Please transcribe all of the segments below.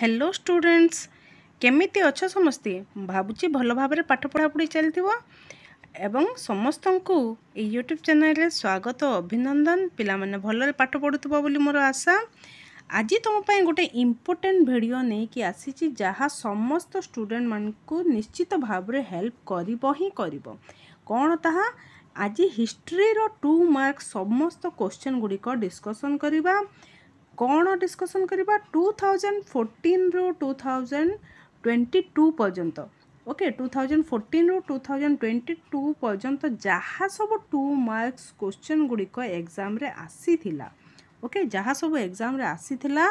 Hello students କେମିତି ଅଛ ସମସ୍ତେ ଭାବୁଛି ଭଲ ଭାବରେ ପାଠ ପଢ଼ାପଢ଼ି ଚାଲିଥିବ ଏବଂ ସମସ୍ତଙ୍କୁ ଏଇ ୟୁଟ୍ୟୁବ୍ ଚ୍ୟାନେଲରେ ସ୍ୱାଗତ ଅଭିନନ୍ଦନ ପିଲାମାନେ ଭଲରେ ପାଠ ପଢ଼ୁଥିବ ବୋଲି ମୋର ଆଶା ଆଜି ତୁମ ପାଇଁ ଗୋଟେ ଇମ୍ପୋର୍ଟାଣ୍ଟ ଭିଡ଼ିଓ ନେଇକି ଆସିଛି ଯାହା ସମସ୍ତ ଷ୍ଟୁଡେଣ୍ଟମାନଙ୍କୁ ନିଶ୍ଚିତ ଭାବରେ ହେଲ୍ପ କରିବ ହିଁ କରିବ କ'ଣ ତାହା ଆଜି ହିଷ୍ଟ୍ରିର ଟୁ ମାର୍କ ସମସ୍ତ କୋଶ୍ଚେନ୍ ଗୁଡ଼ିକ ଡିସ୍କସନ୍ କରିବା କ'ଣ ଡିସ୍କସନ୍ କରିବା ଟୁ ଥାଉଜେଣ୍ଡ ଫୋର୍ଟିନ୍ରୁ ଟୁ ଥାଉଜେଣ୍ଡ ଟ୍ୱେଣ୍ଟି ଟୁ ପର୍ଯ୍ୟନ୍ତ ଓକେ ଟୁ ଥାଉଜେଣ୍ଡ ଫୋର୍ଟିନ୍ରୁ ଟୁ ଥାଉଜେଣ୍ଡ ଟ୍ୱେଣ୍ଟି ଟୁ ପର୍ଯ୍ୟନ୍ତ ଯାହା ସବୁ ଟୁ ମାର୍କସ୍ କ୍ୱେଶ୍ଚନ୍ ଗୁଡ଼ିକ ଏକ୍ଜାମ୍ରେ ଆସିଥିଲା ଓକେ ଯାହା ସବୁ ଏକ୍ଜାମ୍ରେ ଆସିଥିଲା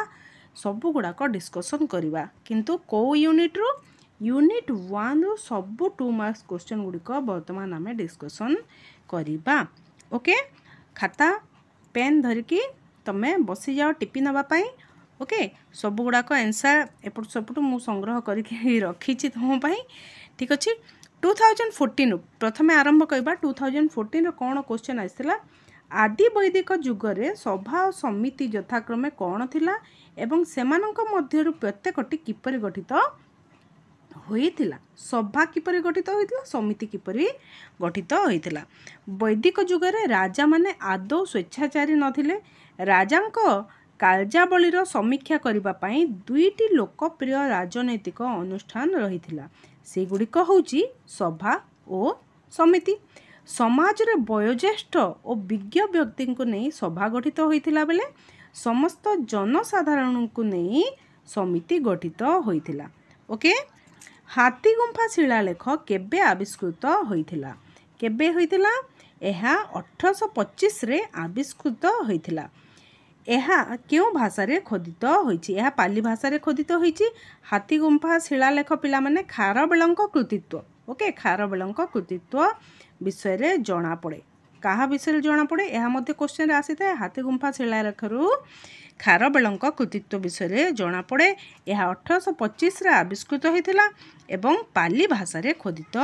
ସବୁଗୁଡ଼ାକ ଡିସ୍କସନ୍ କରିବା କିନ୍ତୁ କେଉଁ ୟୁନିଟ୍ରୁ ୟୁନିଟ୍ ୱାନ୍ରୁ ସବୁ ଟୁ ମାର୍କସ୍ କ୍ୱେଶ୍ଚନ୍ ଗୁଡ଼ିକ ବର୍ତ୍ତମାନ ଆମେ ଡିସ୍କସନ୍ କରିବା ଓକେ ଖାତା ପେନ୍ ଧରିକି ତୁମେ ବସିଯାଅ ଟିପି ନେବା ପାଇଁ ଓକେ ସବୁଗୁଡ଼ାକ ଏନ୍ସାର୍ ଏପଟୁ ସେପଟୁ ମୁଁ ସଂଗ୍ରହ କରିକି ରଖିଛି ତୁମ ପାଇଁ ଠିକ୍ ଅଛି ଟୁ ଥାଉଜେଣ୍ଡ ଫୋର୍ଟିନ୍ରୁ ପ୍ରଥମେ ଆରମ୍ଭ କରିବା ଟୁ ଥାଉଜେଣ୍ଡ ଫୋର୍ଟିନ୍ର କ'ଣ କୋଶ୍ଚିନ୍ ଆସିଥିଲା ଆଦି ବୈଦିକ ଯୁଗରେ ସଭା ଓ ସମିତି ଯଥାକ୍ରମେ କ'ଣ ଥିଲା ଏବଂ ସେମାନଙ୍କ ମଧ୍ୟରୁ ପ୍ରତ୍ୟେକଟି କିପରି ଗଠିତ ହୋଇଥିଲା ସଭା କିପରି ଗଠିତ ହୋଇଥିଲା ସମିତି କିପରି ଗଠିତ ହୋଇଥିଲା ବୈଦିକ ଯୁଗରେ ରାଜାମାନେ ଆଦୌ ସ୍ୱେଚ୍ଛାଚାରୀ ନଥିଲେ ରାଜାଙ୍କ କାର୍ଯ୍ୟାବଳୀର ସମୀକ୍ଷା କରିବା ପାଇଁ ଦୁଇଟି ଲୋକପ୍ରିୟ ରାଜନୈତିକ ଅନୁଷ୍ଠାନ ରହିଥିଲା ସେଗୁଡ଼ିକ ହେଉଛି ସଭା ଓ ସମିତି ସମାଜରେ ବୟୋଜ୍ୟେଷ୍ଠ ଓ ବିଜ୍ଞ ବ୍ୟକ୍ତିଙ୍କୁ ନେଇ ସଭା ଗଠିତ ହୋଇଥିଲା ବେଳେ ସମସ୍ତ ଜନସାଧାରଣଙ୍କୁ ନେଇ ସମିତି ଗଠିତ ହୋଇଥିଲା ଓକେ ହାତୀ ଗୁମ୍ଫା ଶିଳାଲେଖ କେବେ ଆବିଷ୍କୃତ ହୋଇଥିଲା କେବେ ହୋଇଥିଲା ଏହା ଅଠରଶହ ପଚିଶରେ ଆବିଷ୍କୃତ ହୋଇଥିଲା ଏହା କେଉଁ ଭାଷାରେ ଖୋଦିତ ହୋଇଛି ଏହା ପାଲି ଭାଷାରେ ଖୋଦିତ ହୋଇଛି ହାତୀ ଗୁମ୍ଫା ଶିଳାଲେଖ ପିଲାମାନେ ଖାରବେଳଙ୍କ କୃତିତ୍ୱ ଓକେ ଖାରବେଳଙ୍କ କୃତିତ୍ୱ ବିଷୟରେ ଜଣାପଡ଼େ କାହା ବିଷୟରେ ଜଣାପଡ଼େ ଏହା ମଧ୍ୟ କ୍ୱେଶ୍ଚିନ୍ରେ ଆସିଥାଏ ହାତୀ ଗୁମ୍ଫା ଶିଳାଲେଖରୁ ଖାରବେଳଙ୍କ କୃତିତ୍ୱ ବିଷୟରେ ଜଣାପଡ଼େ ଏହା ଅଠରଶହ ପଚିଶରେ ଆବିଷ୍କୃତ ହୋଇଥିଲା ଏବଂ ପାଲି ଭାଷାରେ ଖୋଦିତ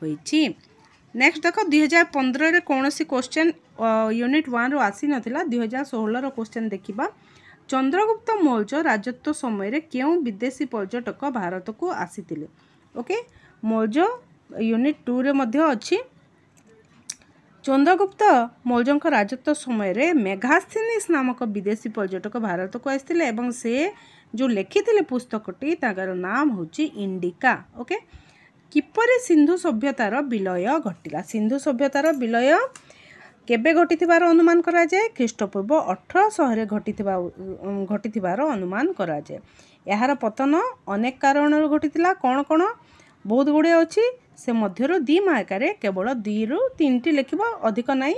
ହୋଇଛି ନେକ୍ସଟ ଦେଖ ଦୁଇ ହଜାର ପନ୍ଦରରେ କୌଣସି କୋଶ୍ଚେନ୍ ୟୁନିଟ୍ ୱାନ୍ରୁ ଆସିନଥିଲା ଦୁଇହଜାର ଷୋହଳର କୋଶ୍ଚେନ୍ ଦେଖିବା ଚନ୍ଦ୍ରଗୁପ୍ତ ମୌର୍ଯ୍ୟ ରାଜତ୍ୱ ସମୟରେ କେଉଁ ବିଦେଶୀ ପର୍ଯ୍ୟଟକ ଭାରତକୁ ଆସିଥିଲେ ଓକେ ମୌର୍ଯ୍ୟ ୟୁନିଟ୍ ଟୁରେ ମଧ୍ୟ ଅଛି ଚନ୍ଦ୍ରଗୁପ୍ତ ମୌର୍ଯ୍ୟଙ୍କ ରାଜତ୍ୱ ସମୟରେ ମେଘାସିନିସ୍ ନାମକ ବିଦେଶୀ ପର୍ଯ୍ୟଟକ ଭାରତକୁ ଆସିଥିଲେ ଏବଂ ସେ ଯେଉଁ ଲେଖିଥିଲେ ପୁସ୍ତକଟି ତାଙ୍କର ନାମ ହେଉଛି ଇଣ୍ଡିକା ଓକେ କିପରି ସିନ୍ଧୁ ସଭ୍ୟତାର ବିଲୟ ଘଟିଲା ସିନ୍ଧୁ ସଭ୍ୟତାର ବିଲୟ କେବେ ଘଟିଥିବାର ଅନୁମାନ କରାଯାଏ ଖ୍ରୀଷ୍ଟପୂର୍ବ ଅଠରଶହରେ ଘଟିଥିବା ଘଟିଥିବାର ଅନୁମାନ କରାଯାଏ ଏହାର ପତନ ଅନେକ କାରଣରୁ ଘଟିଥିଲା କ'ଣ କ'ଣ ବହୁତ ଗୁଡ଼ିଏ ଅଛି ସେ ମଧ୍ୟରୁ ଦୁଇ ମାର୍କରେ କେବଳ ଦୁଇରୁ ତିନିଟି ଲେଖିବ ଅଧିକ ନାହିଁ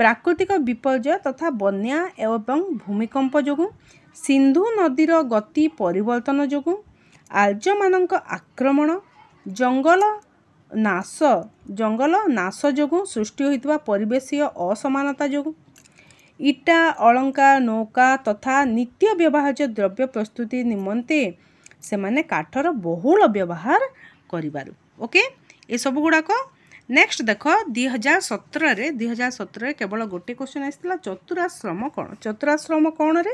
ପ୍ରାକୃତିକ ବିପର୍ଯ୍ୟୟ ତଥା ବନ୍ୟା ଏବଂ ଭୂମିକମ୍ପ ଯୋଗୁଁ ସିନ୍ଧୁ ନଦୀର ଗତି ପରିବର୍ତ୍ତନ ଯୋଗୁଁ ଆର୍ଯ୍ୟମାନଙ୍କ ଆକ୍ରମଣ ଜଙ୍ଗଲ ନାଶ ଜଙ୍ଗଲ ନାଶ ଯୋଗୁଁ ସୃଷ୍ଟି ହୋଇଥିବା ପରିବେଶୀୟ ଅସମାନତା ଯୋଗୁଁ ଇଟା ଅଳଙ୍କାର ନୌକା ତଥା ନିତ୍ୟ ବ୍ୟବହାର୍ଯ୍ୟ ଦ୍ରବ୍ୟ ପ୍ରସ୍ତୁତି ନିମନ୍ତେ ସେମାନେ କାଠର ବହୁଳ ବ୍ୟବହାର କରିବାରୁ ଓକେ okay? ଏସବୁ ଗୁଡ଼ାକ ନେକ୍ସଟ ଦେଖ ଦୁଇହଜାର ସତରରେ ଦୁଇହଜାର ସତରରେ କେବଳ ଗୋଟିଏ କ୍ୱେଶ୍ଚନ୍ ଆସିଥିଲା ଚତୁରାଶ୍ରମ କ'ଣ ଚତୁରାଶ୍ରମ କ'ଣରେ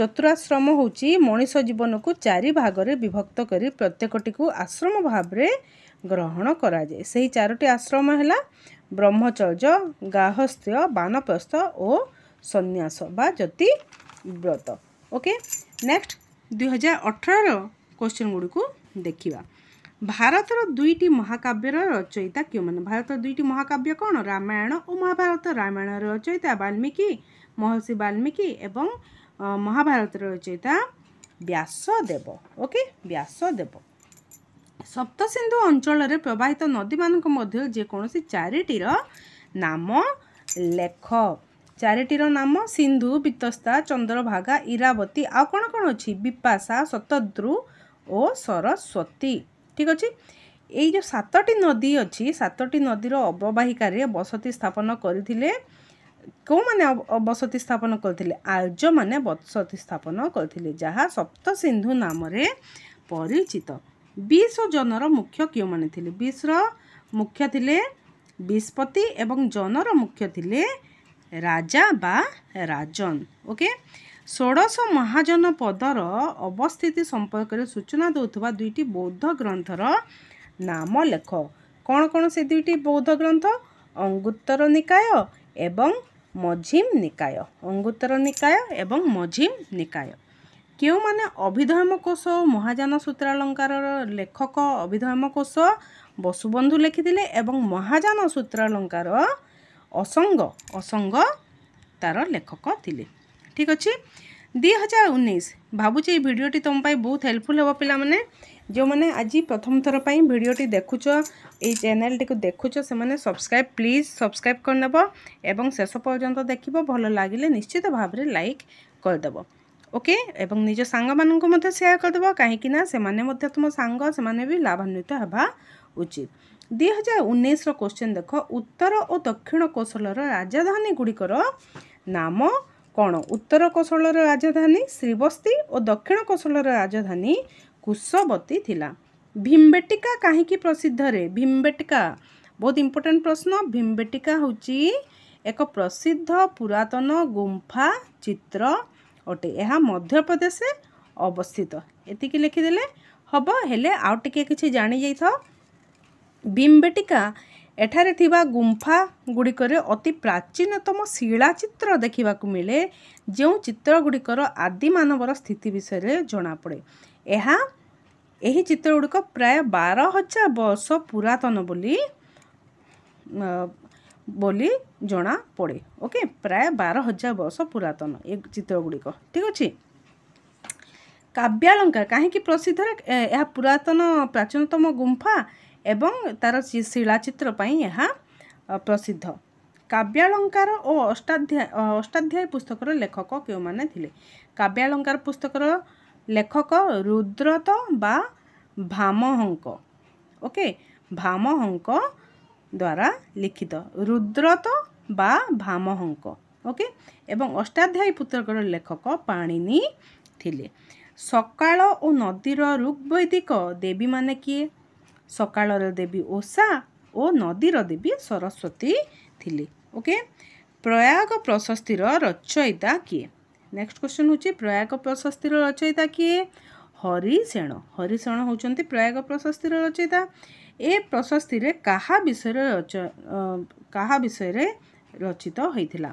ଚତୁରାଶ୍ରମ ହେଉଛି ମଣିଷ ଜୀବନକୁ ଚାରି ଭାଗରେ ବିଭକ୍ତ କରି ପ୍ରତ୍ୟେକଟିକୁ ଆଶ୍ରମ ଭାବରେ ଗ୍ରହଣ କରାଯାଏ ସେହି ଚାରୋଟି ଆଶ୍ରମ ହେଲା ବ୍ରହ୍ମଚର୍ଯ୍ୟ ଗାହସ୍ଥ୍ୟ ବାନପ୍ରସ୍ଥ ଓ ସନ୍ନ୍ୟାସ ବା ଜ୍ୟୋତି ବ୍ରତ ଓକେ ନେକ୍ସଟ ଦୁଇହଜାର ଅଠରର କ୍ୱେଶ୍ଚିନ୍ ଗୁଡ଼ିକୁ ଦେଖିବା ଭାରତର ଦୁଇଟି ମହାକାବ୍ୟର ରଚୟିତା କେଉଁମାନେ ଭାରତର ଦୁଇଟି ମହାକାବ୍ୟ କ'ଣ ରାମାୟଣ ଓ ମହାଭାରତ ରାମାୟଣର ରଚୟିତା ବାଲ୍ମୀକି ମହର୍ଷି ବାଲ୍ମୀକି ଏବଂ ମହାଭାରତର ରଚୟିତା ବ୍ୟାସଦେବ ଓକେ ବ୍ୟାସଦେବ ସପ୍ତସିନ୍ଧୁ ଅଞ୍ଚଳରେ ପ୍ରବାହିତ ନଦୀମାନଙ୍କ ମଧ୍ୟରୁ ଯେକୌଣସି ଚାରିଟିର ନାମ ଲେଖ ଚାରିଟିର ନାମ ସିନ୍ଧୁ ବିତସ୍ତା ଚନ୍ଦ୍ରଭାଗା ଇରାବତୀ ଆଉ କ'ଣ କ'ଣ ଅଛି ବିପାଶା ଶତଦ୍ରୁ ଓ ସରସ୍ୱତୀ ଠିକ୍ ଅଛି ଏଇ ଯେଉଁ ସାତଟି ନଦୀ ଅଛି ସାତଟି ନଦୀର ଅବବାହିକାରେ ବସତି ସ୍ଥାପନ କରିଥିଲେ କେଉଁମାନେ ବସତି ସ୍ଥାପନ କରିଥିଲେ ଆର୍ଯ୍ୟମାନେ ବସତି ସ୍ଥାପନ କରିଥିଲେ ଯାହା ସପ୍ତସିନ୍ଧୁ ନାମରେ ପରିଚିତ ବିଶ ଜନର ମୁଖ୍ୟ କେଉଁମାନେ ଥିଲେ ବିଶର ମୁଖ୍ୟ ଥିଲେ ବିଷ୍ପତି ଏବଂ ଜନର ମୁଖ୍ୟ ଥିଲେ ରାଜା ବା ରାଜନ ଓକେ ଷୋଡ଼ଶ ମହାଜନ ପଦର ଅବସ୍ଥିତି ସମ୍ପର୍କରେ ସୂଚନା ଦେଉଥିବା ଦୁଇଟି ବୌଦ୍ଧ ଗ୍ରନ୍ଥର ନାମ ଲେଖ କ'ଣ କ'ଣ ସେ ଦୁଇଟି ବୌଦ୍ଧ ଗ୍ରନ୍ଥ ଅଙ୍ଗୁତ୍ତର ନିକାୟ ଏବଂ ମଝିମ୍ ନିକାୟ ଅଙ୍ଗୁତ୍ତର ନିକାୟ ଏବଂ ମଝିମ୍ ନିକାୟ କେଉଁମାନେ ଅଭିଧର୍ମକୋଷ ଓ ମହାଜାନ ସୂତ୍ରାଳଙ୍କାରର ଲେଖକ କୋଷ ବସୁବନ୍ଧୁ ଲେଖିଥିଲେ ଏବଂ ମହାଜାନ ସୂତ୍ରାଳଙ୍କାର ଅସଙ୍ଗ ଅସଙ୍ଗ ତାର ଲେଖକ ଥିଲେ ঠিক ଅଛି ଦୁଇ ହଜାର ଉଣେଇଶ ଭାବୁଛି ଏଇ ଭିଡ଼ିଓଟି ତୁମ ପାଇଁ ବହୁତ ହେଲ୍ପଫୁଲ୍ ହେବ ପିଲାମାନେ ଯେଉଁମାନେ ଆଜି ପ୍ରଥମ ଥର ପାଇଁ ଭିଡ଼ିଓଟି ଦେଖୁଛ ଏଇ ଚ୍ୟାନେଲ୍ଟିକୁ ଦେଖୁଛ ସେମାନେ ସବସ୍କ୍ରାଇବ୍ ପ୍ଲିଜ୍ ସବସ୍କ୍ରାଇବ୍ କରିନେବ ଏବଂ ଶେଷ ପର୍ଯ୍ୟନ୍ତ ଦେଖିବ ଭଲ ଲାଗିଲେ ନିଶ୍ଚିତ ଭାବରେ ଲାଇକ୍ କରିଦେବ ଓକେ ଏବଂ ନିଜ ସାଙ୍ଗମାନଙ୍କୁ ମଧ୍ୟ ସେୟାର କରିଦେବ କାହିଁକିନା ସେମାନେ ମଧ୍ୟ ତୁମ ସାଙ୍ଗ ସେମାନେ ବି ଲାଭାନ୍ୱିତ ହେବା ଉଚିତ ଦୁଇ ହଜାର ଉଣେଇଶର କୋଶ୍ଚିନ୍ ଦେଖ ଉତ୍ତର ଓ ଦକ୍ଷିଣ କୌଶଳର ରାଜଧାନୀଗୁଡ଼ିକର ନାମ କ'ଣ ଉତ୍ତର କୋଶଳର ରାଜଧାନୀ ଶ୍ରୀବସ୍ତି ଓ ଦକ୍ଷିଣ କୋଶଳର ରାଜଧାନୀ କୁଶବତୀ ଥିଲା ଭୀମବେଟିକା କାହିଁକି ପ୍ରସିଦ୍ଧରେ ଭୀମବେଟିକା ବହୁତ ଇମ୍ପୋର୍ଟାଣ୍ଟ ପ୍ରଶ୍ନ ଭୀମ୍ବେଟିକା ହେଉଛି ଏକ ପ୍ରସିଦ୍ଧ ପୁରାତନ ଗୁମ୍ଫା ଚିତ୍ର ଅଟେ ଏହା ମଧ୍ୟପ୍ରଦେଶରେ ଅବସ୍ଥିତ ଏତିକି ଲେଖିଦେଲେ ହେବ ହେଲେ ଆଉ ଟିକେ କିଛି ଜାଣିଯାଇଥାଅ ଭୀମବେଟିକା ଏଠାରେ ଥିବା ଗୁମ୍ଫା ଗୁଡ଼ିକରେ ଅତି ପ୍ରାଚୀନତମ ଶିଳାଚିତ୍ର ଦେଖିବାକୁ ମିଳେ ଯେଉଁ ଚିତ୍ରଗୁଡ଼ିକର ଆଦି ମାନବର ସ୍ଥିତି ବିଷୟରେ ଜଣାପଡ଼େ ଏହା ଏହି ଚିତ୍ରଗୁଡ଼ିକ ପ୍ରାୟ ବାର ହଜାର ବର୍ଷ ପୁରାତନ ବୋଲି ବୋଲି ଜଣାପଡ଼େ ଓକେ ପ୍ରାୟ ବାର ହଜାର ବର୍ଷ ପୁରାତନ ଏ ଚିତ୍ରଗୁଡ଼ିକ ଠିକ୍ ଅଛି କାବ୍ୟାଳଙ୍କାର କାହିଁକି ପ୍ରସିଦ୍ଧରେ ଏହା ପୁରାତନ ପ୍ରାଚୀନତମ ଗୁମ୍ଫା ଏବଂ ତା'ର ଶିଳାଚିତ୍ର ପାଇଁ ଏହା ପ୍ରସିଦ୍ଧ କାବ୍ୟାଳଙ୍କାର ଓ ଅଷ୍ଟାଧ୍ୟାୟ ଅଷ୍ଟାଧ୍ୟାୟୀ ପୁସ୍ତକର ଲେଖକ କେଉଁମାନେ ଥିଲେ କାବ୍ୟାଳଙ୍କାର ପୁସ୍ତକର ଲେଖକ ରୁଦ୍ରତ ବା ଭାମହଙ୍କ ଓକେ ଭାମହଙ୍କ ଦ୍ୱାରା ଲିଖିତ ରୁଦ୍ରତ ବା ଭାମହଙ୍କ ଓକେ ଏବଂ ଅଷ୍ଟାଧ୍ୟାୟୀ ପୁସ୍ତକର ଲେଖକ ପାଣିନି ଥିଲେ ସକାଳ ଓ ନଦୀର ଋଗ୍ବୈଦିକ ଦେବୀମାନେ କିଏ ସକାଳର ଦେବୀ ଓଷା ଓ ନଦୀର ଦେବୀ ସରସ୍ୱତୀ ଥିଲେ ଓକେ ପ୍ରୟାଗ ପ୍ରଶସ୍ତିର ରଚୟିତା କିଏ ନେକ୍ସଟ କ୍ୱେଶ୍ଚନ୍ ହେଉଛି ପ୍ରୟାଗ ପ୍ରଶସ୍ତିର ରଚୟିତା କିଏ ହରିଶେଣ ହରିଶେଣ ହେଉଛନ୍ତି ପ୍ରୟାଗ ପ୍ରଶସ୍ତିର ରଚୟିତା ଏ ପ୍ରଶସ୍ତିରେ କାହା ବିଷୟରେ ରଚ କାହା ବିଷୟରେ ରଚିତ ହୋଇଥିଲା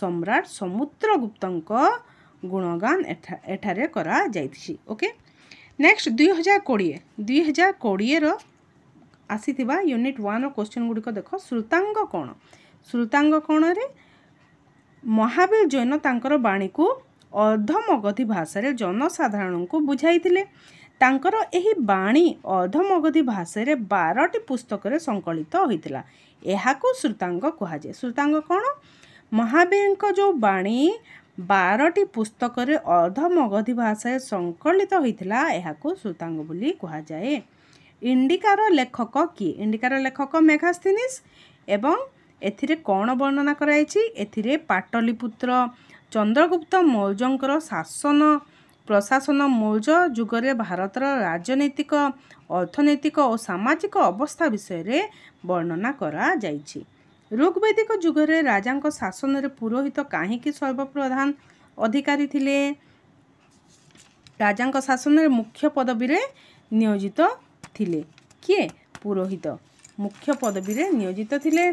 ସମ୍ରାଟ ସମୁଦ୍ରଗୁପ୍ତଙ୍କ ଗୁଣଗାନ ଏଠାରେ କରାଯାଇଛି ଓକେ ନେକ୍ସଟ ଦୁଇହଜାର କୋଡ଼ିଏ ଦୁଇହଜାର କୋଡ଼ିଏର ଆସିଥିବା ୟୁନିଟ୍ ୱାନ୍ର କ୍ୱେଶ୍ଚନ୍ ଗୁଡ଼ିକ ଦେଖ ଶ୍ରୁତାଙ୍ଗ କ'ଣ ଶ୍ରୁତାଙ୍ଗ କ'ଣରେ ମହାବୀର ଜୈନ ତାଙ୍କର ବାଣୀକୁ ଅଧମଗଧି ଭାଷାରେ ଜନସାଧାରଣଙ୍କୁ ବୁଝାଇଥିଲେ ତାଙ୍କର ଏହି ବାଣୀ ଅଧମଗଧି ଭାଷାରେ ବାରଟି ପୁସ୍ତକରେ ସଂକଳିତ ହୋଇଥିଲା ଏହାକୁ ଶ୍ରୁତାଙ୍ଗ କୁହାଯାଏ ଶ୍ରୁତାଙ୍ଗ କ'ଣ ମହାବୀରଙ୍କ ଯେଉଁ ବାଣୀ ବାରଟି ପୁସ୍ତକରେ ଅଧମଗଧି ଭାଷାରେ ସଂକଳିତ ହୋଇଥିଲା ଏହାକୁ ଶ୍ରୁତାଙ୍ଗ ବୋଲି କୁହାଯାଏ ଇଣ୍ଡିକାର ଲେଖକ କିଏ ଇଣ୍ଡିକାର ଲେଖକ ମେଘାସ୍ଥିନିସ୍ ଏବଂ ଏଥିରେ କ'ଣ ବର୍ଣ୍ଣନା କରାଯାଇଛି ଏଥିରେ ପାଟଲିପୁତ୍ର ଚନ୍ଦ୍ରଗୁପ୍ତ ମୌର୍ଯ୍ୟଙ୍କର ଶାସନ ପ୍ରଶାସନ ମୌର୍ଯ୍ୟ ଯୁଗରେ ଭାରତର ରାଜନୈତିକ ଅର୍ଥନୈତିକ ଓ ସାମାଜିକ ଅବସ୍ଥା ବିଷୟରେ ବର୍ଣ୍ଣନା କରାଯାଇଛି ଋଗ୍ବେଦିକ ଯୁଗରେ ରାଜାଙ୍କ ଶାସନରେ ପୁରୋହିତ କାହିଁକି ସର୍ବପ୍ରଧାନ ଅଧିକାରୀ ଥିଲେ ରାଜାଙ୍କ ଶାସନରେ ମୁଖ୍ୟ ପଦବୀରେ ନିୟୋଜିତ ଥିଲେ କିଏ ପୁରୋହିତ ମୁଖ୍ୟ ପଦବୀରେ ନିୟୋଜିତ ଥିଲେ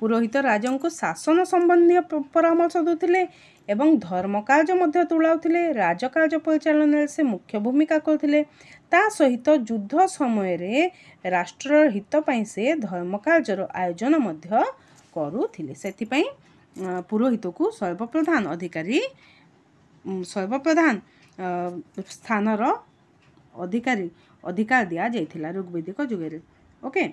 ପୁରୋହିତ ରାଜାଙ୍କୁ ଶାସନ ସମ୍ବନ୍ଧୀୟ ପରାମର୍ଶ ଦେଉଥିଲେ ଏବଂ ଧର୍ମ କାର୍ଯ୍ୟ ମଧ୍ୟ ତୁଳାଉଥିଲେ ରାଜକାର୍ଯ୍ୟ ପରିଚାଳନାରେ ସେ ମୁଖ୍ୟ ଭୂମିକା କରୁଥିଲେ ତା ସହିତ ଯୁଦ୍ଧ ସମୟରେ ରାଷ୍ଟ୍ରର ହିତ ପାଇଁ ସେ ଧର୍ମ କାର୍ଯ୍ୟର ଆୟୋଜନ ମଧ୍ୟ କରୁଥିଲେ ସେଥିପାଇଁ ପୁରୋହିତକୁ ସର୍ବପ୍ରଧାନ ଅଧିକାରୀ ସର୍ବପ୍ରଧାନ ସ୍ଥାନର ଅଧିକାରୀ ଅଧିକାର ଦିଆଯାଇଥିଲା ଋଗ୍ବେଦିକ ଯୁଗରେ ଓକେ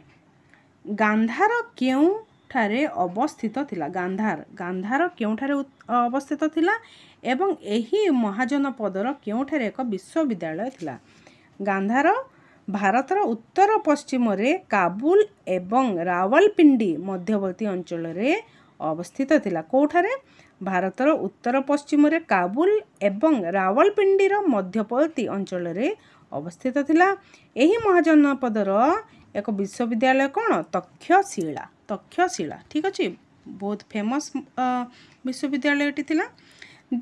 ଗାନ୍ଧାର କେଉଁଠାରେ ଅବସ୍ଥିତ ଥିଲା ଗାନ୍ଧାର ଗାନ୍ଧାର କେଉଁଠାରେ ଅବସ୍ଥିତ ଥିଲା ଏବଂ ଏହି ମହାଜନ ପଦର କେଉଁଠାରେ ଏକ ବିଶ୍ୱବିଦ୍ୟାଳୟ ଥିଲା ଗାନ୍ଧାର ଭାରତର ଉତ୍ତର ପଶ୍ଚିମରେ କାବୁଲ ଏବଂ ରାୱଲପିଣ୍ଡି ମଧ୍ୟବର୍ତ୍ତୀ ଅଞ୍ଚଳରେ ଅବସ୍ଥିତ ଥିଲା କେଉଁଠାରେ ଭାରତର ଉତ୍ତର ପଶ୍ଚିମରେ କାବୁଲ ଏବଂ ରାୱଲପିଣ୍ଡିର ମଧ୍ୟବର୍ତ୍ତୀ ଅଞ୍ଚଳରେ ଅବସ୍ଥିତ ଥିଲା ଏହି ମହାଜନପଦର ଏକ ବିଶ୍ୱବିଦ୍ୟାଳୟ କ'ଣ ତକ୍ଷଶିଳା ତକ୍ଷଶିଳା ଠିକ୍ ଅଛି ବହୁତ ଫେମସ୍ ବିଶ୍ୱବିଦ୍ୟାଳୟଟି ଥିଲା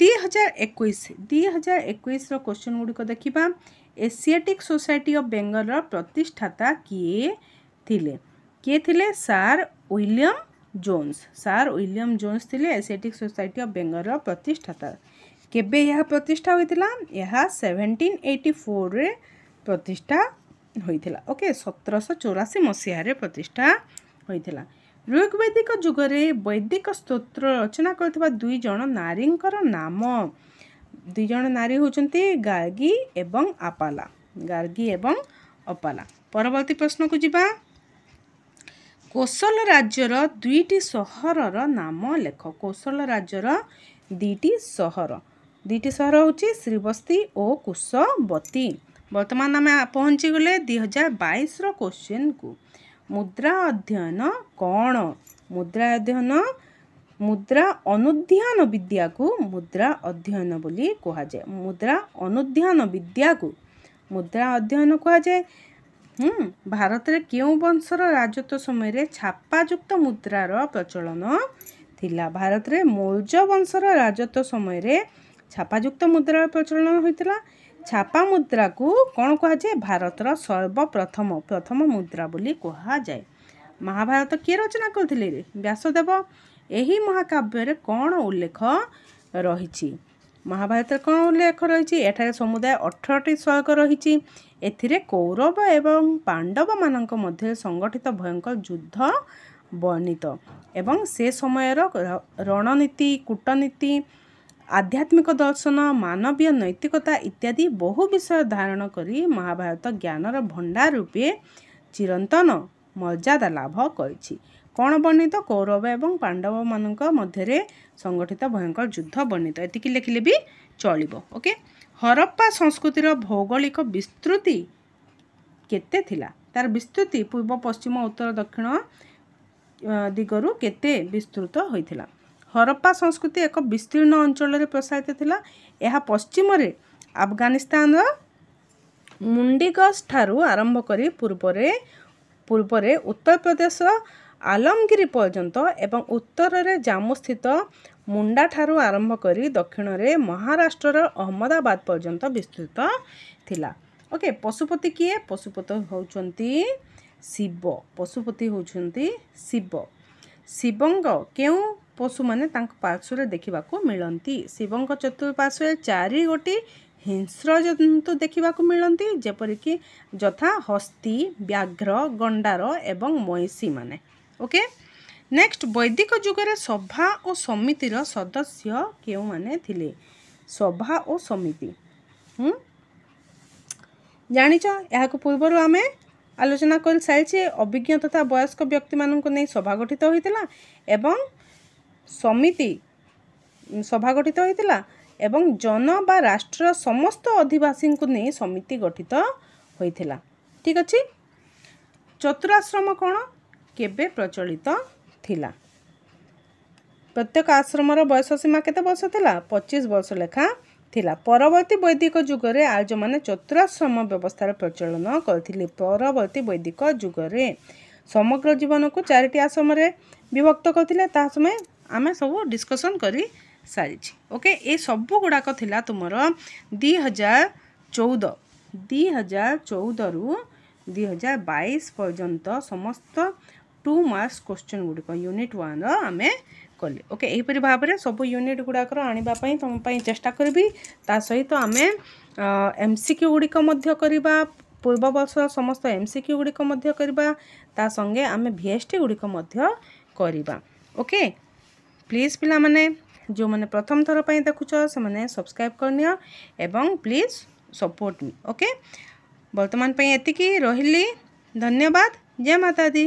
ଦୁଇ ହଜାର ଏକୋଇଶ ଦୁଇ ହଜାର ଏକୋଇଶର କୋଶ୍ଚିନ୍ ଗୁଡ଼ିକ ଦେଖିବା ଏସିଆଟିକ୍ ସୋସାଇଟି ଅଫ୍ ବେଙ୍ଗଲର ପ୍ରତିଷ୍ଠାତା କିଏ ଥିଲେ କିଏ ଥିଲେ sir William Jones sir William Jones ଥିଲେ ଏସିଆଟିକ୍ ସୋସାଇଟି ଅଫ୍ ବେଙ୍ଗଲର ପ୍ରତିଷ୍ଠାତା କେବେ ଏହା ପ୍ରତିଷ୍ଠା ହୋଇଥିଲା ଏହା ସେଭେଣ୍ଟିନ୍ ଏଇଟି ଫୋର୍ରେ ପ୍ରତିଷ୍ଠା ହୋଇଥିଲା ଓକେ ସତରଶହ ଚଉରାଅଶୀ ମସିହାରେ ପ୍ରତିଷ୍ଠା ହୋଇଥିଲା ବୈଦିକ ଯୁଗରେ ବୈଦିକ ସ୍ତୋତ୍ର ରଚନା କରିଥିବା ଦୁଇ ଜଣ ନାରୀଙ୍କର ନାମ ଦୁଇ ଜଣ ନାରୀ ହେଉଛନ୍ତି ଗାର୍ଗି ଏବଂ ଆପାଲା ଗାର୍ଗି ଏବଂ ଅପାଲା ପରବର୍ତ୍ତୀ ପ୍ରଶ୍ନକୁ ଯିବା କୋଶଲ ରାଜ୍ୟର ଦୁଇଟି ସହରର ନାମ ଲେଖ କୋଶଲ ରାଜ୍ୟର ଦୁଇଟି ସହର ଦୁଇଟି ସହର ହେଉଛି ଶ୍ରୀବସ୍ତୀ ଓ କୁଶବତୀ ବର୍ତ୍ତମାନ ଆମେ ପହଞ୍ଚିଗଲେ ଦୁଇ ହଜାର ବାଇଶର କୋଶ୍ଚିନ୍କୁ ମୁଦ୍ରା ଅଧ୍ୟୟନ କ'ଣ ମୁଦ୍ରା ଅଧ୍ୟୟନ ମୁଦ୍ରା ଅନୁଧ୍ୟାନ ବିଦ୍ୟାକୁ ମୁଦ୍ରା ଅଧ୍ୟୟନ ବୋଲି କୁହାଯାଏ ମୁଦ୍ରା ଅନୁଧ୍ୟାନ ବିଦ୍ୟାକୁ ମୁଦ୍ରା ଅଧ୍ୟୟନ କୁହାଯାଏ ଭାରତରେ କେଉଁ ବଂଶର ରାଜତ୍ୱ ସମୟରେ ଛାପାଯୁକ୍ତ ମୁଦ୍ରାର ପ୍ରଚଳନ ଥିଲା ଭାରତରେ ମୌର୍ଯ୍ୟ ବଂଶର ରାଜତ୍ୱ ସମୟରେ ଛାପାଯୁକ୍ତ ମୁଦ୍ରାର ପ୍ରଚଳନ ହୋଇଥିଲା ଛାପା ମୁଦ୍ରାକୁ କ'ଣ କୁହାଯାଏ ଭାରତର ସର୍ବପ୍ରଥମ ପ୍ରଥମ ମୁଦ୍ରା ବୋଲି କୁହାଯାଏ ମହାଭାରତ କିଏ ରଚନା କରିଥିଲେ ବ୍ୟାସଦେବ ଏହି ମହାକାବ୍ୟରେ କ'ଣ ଉଲ୍ଲେଖ ରହିଛି ମହାଭାରତରେ କ'ଣ ଉଲ୍ଲେଖ ରହିଛି ଏଠାରେ ସମୁଦାୟ ଅଠରଟି ସ୍ୱର୍ଗ ରହିଛି ଏଥିରେ କୌରବ ଏବଂ ପାଣ୍ଡବମାନଙ୍କ ମଧ୍ୟରେ ସଂଗଠିତ ଭୟଙ୍କର ଯୁଦ୍ଧ ବର୍ଣ୍ଣିତ ଏବଂ ସେ ସମୟର ରଣନୀତି କୂଟନୀତି ଆଧ୍ୟାତ୍ମିକ ଦର୍ଶନ ମାନବୀୟ ନୈତିକତା ଇତ୍ୟାଦି ବହୁ ବିଷୟ ଧାରଣ କରି ମହାଭାରତ ଜ୍ଞାନର ଭଣ୍ଡାର ରୂପେ ଚିରନ୍ତନ ମର୍ଯ୍ୟାଦା ଲାଭ କରିଛି କ'ଣ ବର୍ଣ୍ଣିତ କୌରବ ଏବଂ ପାଣ୍ଡବମାନଙ୍କ ମଧ୍ୟରେ ସଂଗଠିତ ଭୟଙ୍କର ଯୁଦ୍ଧ ବର୍ଣ୍ଣିତ ଏତିକି ଲେଖିଲେ ବି ଚଳିବ ଓକେ ହରପ୍ପା ସଂସ୍କୃତିର ଭୌଗୋଳିକ ବିସ୍ତୃତି କେତେ ଥିଲା ତାର ବିସ୍ତୃତି ପୂର୍ବ ପଶ୍ଚିମ ଉତ୍ତର ଦକ୍ଷିଣ ଦିଗରୁ କେତେ ବିସ୍ତୃତ ହୋଇଥିଲା ହରପ୍ପା ସଂସ୍କୃତି ଏକ ବିସ୍ତୀର୍ଣ୍ଣ ଅଞ୍ଚଳରେ ପ୍ରସାରିତ ଥିଲା ଏହା ପଶ୍ଚିମରେ ଆଫଗାନିସ୍ତାନର ମୁଣ୍ଡିଗସ୍ ଠାରୁ ଆରମ୍ଭ କରି ପୂର୍ବରେ ପୂର୍ବରେ ଉତ୍ତରପ୍ରଦେଶର ଆଲମଗିରି ପର୍ଯ୍ୟନ୍ତ ଏବଂ ଉତ୍ତରରେ ଜାମ୍ମୁସ୍ଥିତ ମୁଣ୍ଡାଠାରୁ ଆରମ୍ଭ କରି ଦକ୍ଷିଣରେ ମହାରାଷ୍ଟ୍ରର ଅହମ୍ମଦାବାଦ ପର୍ଯ୍ୟନ୍ତ ବିସ୍ତୃତ ଥିଲା ଓକେ ପଶୁପତି କିଏ ପଶୁପତି ହେଉଛନ୍ତି ଶିବ ପଶୁପତି ହେଉଛନ୍ତି ଶିବ ଶିବଙ୍ଗ କେଉଁ ପଶୁମାନେ ତାଙ୍କ ପାର୍ଶ୍ୱରେ ଦେଖିବାକୁ ମିଳନ୍ତି ଶିବଙ୍କ ଚତୁଃପାର୍ଶ୍ୱରେ ଚାରି ଗୋଟି ହିଂସ୍ର ଜନ୍ତୁ ଦେଖିବାକୁ ମିଳନ୍ତି ଯେପରିକି ଯଥା ହସ୍ତି ବ୍ୟାଘ୍ର ଗଣ୍ଡାର ଏବଂ ମଇଁଷିମାନେ ଓକେ ନେକ୍ସଟ ବୈଦିକ ଯୁଗରେ ସଭା ଓ ସମିତିର ସଦସ୍ୟ କେଉଁମାନେ ଥିଲେ ସଭା ଓ ସମିତି ଜାଣିଛ ଏହାକୁ ପୂର୍ବରୁ ଆମେ ଆଲୋଚନା କରିସାରିଛେ ଅଭିଜ୍ଞ ତଥା ବୟସ୍କ ବ୍ୟକ୍ତିମାନଙ୍କୁ ନେଇ ସଭା ଗଠିତ ହୋଇଥିଲା ଏବଂ ସମିତି ସଭା ଗଠିତ ହୋଇଥିଲା ଏବଂ ଜନ ବା ରାଷ୍ଟ୍ର ସମସ୍ତ ଅଧିବାସୀଙ୍କୁ ନେଇ ସମିତି ଗଠିତ ହୋଇଥିଲା ଠିକ୍ ଅଛି ଚତୁରାଶ୍ରମ କ'ଣ କେବେ ପ୍ରଚଳିତ ଥିଲା ପ୍ରତ୍ୟେକ ଆଶ୍ରମର ବୟସ ସୀମା କେତେ ବର୍ଷ ଥିଲା ପଚିଶ ବର୍ଷ ଲେଖା ଥିଲା ପରବର୍ତ୍ତୀ ବୈଦିକ ଯୁଗରେ ଆୟୋଜମାନେ ଚତୁରାଶ୍ରମ ବ୍ୟବସ୍ଥାର ପ୍ରଚଳନ କରିଥିଲେ ପରବର୍ତ୍ତୀ ବୈଦିକ ଯୁଗରେ ସମଗ୍ର ଜୀବନକୁ ଚାରିଟି ଆଶ୍ରମରେ ବିଭକ୍ତ କରିଥିଲେ ତାହା ସମୟ ଆମେ ସବୁ ଡିସ୍କସନ୍ କରି ସାରିଛି ଓକେ ଏ ସବୁ ଗୁଡ଼ାକ ଥିଲା ତୁମର ଦୁଇ ହଜାର ଚଉଦ ଦୁଇ ହଜାର ଚଉଦରୁ ଦୁଇ ହଜାର ବାଇଶ ପର୍ଯ୍ୟନ୍ତ ସମସ୍ତ ଟୁ ମାର୍କସ୍ କୋଶ୍ଚିନ୍ ଗୁଡ଼ିକ ୟୁନିଟ୍ ୱାନ୍ର ଆମେ କଲେ ଓକେ ଏହିପରି ଭାବରେ ସବୁ ୟୁନିଟ୍ ଗୁଡ଼ାକର ଆଣିବା ପାଇଁ ତୁମ ପାଇଁ ଚେଷ୍ଟା କରିବି ତା ସହିତ ଆମେ ଏମ୍ ସି କ୍ୟୁ ଗୁଡ଼ିକ ମଧ୍ୟ କରିବା ପୂର୍ବ ବର୍ଷର ସମସ୍ତ ଏମ୍ ସି କ୍ୟୁ ଗୁଡ଼ିକ ମଧ୍ୟ କରିବା ତା ସଙ୍ଗେ ଆମେ ଭି ଏସ୍ ଟି ଗୁଡ଼ିକ ମଧ୍ୟ କରିବା ଓକେ ପ୍ଲିଜ୍ ପିଲାମାନେ ଯେଉଁମାନେ ପ୍ରଥମ ଥର ପାଇଁ ଦେଖୁଛ ସେମାନେ ସବସ୍କ୍ରାଇବ୍ କରିନିଅ ଏବଂ ପ୍ଲିଜ୍ ସପୋର୍ଟ ମି ଓକେ ବର୍ତ୍ତମାନ ପାଇଁ ଏତିକି ରହିଲି ଧନ୍ୟବାଦ ଜୟ ମାତା ଦି